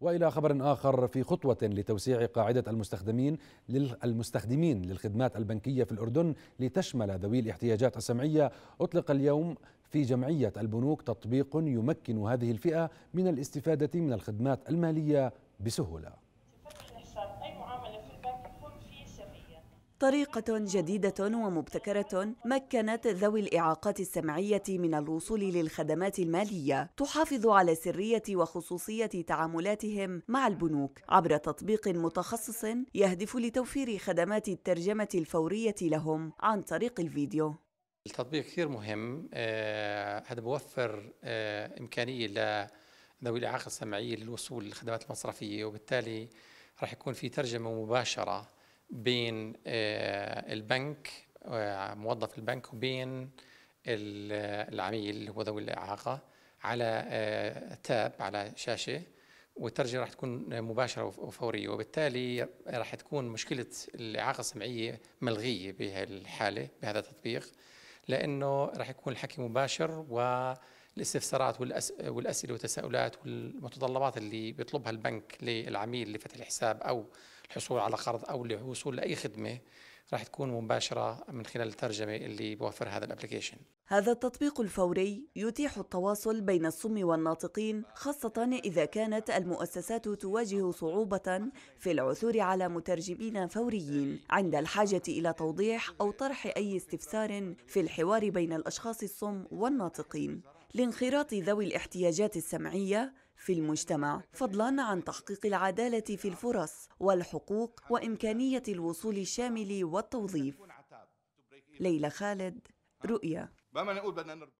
والى خبر اخر في خطوه لتوسيع قاعده المستخدمين للمستخدمين للخدمات البنكيه في الاردن لتشمل ذوي الاحتياجات السمعيه اطلق اليوم في جمعيه البنوك تطبيق يمكن هذه الفئه من الاستفاده من الخدمات الماليه بسهوله طريقة جديدة ومبتكرة مكنت ذوي الإعاقات السمعية من الوصول للخدمات المالية تحافظ على سرية وخصوصية تعاملاتهم مع البنوك عبر تطبيق متخصص يهدف لتوفير خدمات الترجمة الفورية لهم عن طريق الفيديو التطبيق كثير مهم آه، هذا بوفر آه، إمكانية لذوي الإعاقة السمعية للوصول للخدمات المصرفية وبالتالي راح يكون في ترجمة مباشرة بين آه، البنك آه، موظف البنك وبين العميل اللي هو ذوي الإعاقة على آه، تاب على شاشة والترجمة راح تكون مباشرة وفورية وبالتالي راح تكون مشكلة الإعاقة السمعية ملغية بهالحالة بهذا التطبيق لأنه راح يكون الحكي مباشر والاستفسارات والأسئلة والتساؤلات والمتطلبات اللي بيطلبها البنك للعميل لفتح الحساب أو الحصول على قرض او الوصول لاي خدمه راح تكون مباشره من خلال الترجمه اللي بوفر هذا الابلكيشن. هذا التطبيق الفوري يتيح التواصل بين الصم والناطقين خاصه اذا كانت المؤسسات تواجه صعوبه في العثور على مترجمين فوريين عند الحاجه الى توضيح او طرح اي استفسار في الحوار بين الاشخاص الصم والناطقين. لانخراط ذوي الاحتياجات السمعيه في المجتمع فضلا عن تحقيق العدالة في الفرص والحقوق وإمكانية الوصول الشامل والتوظيف ليلى خالد رؤيا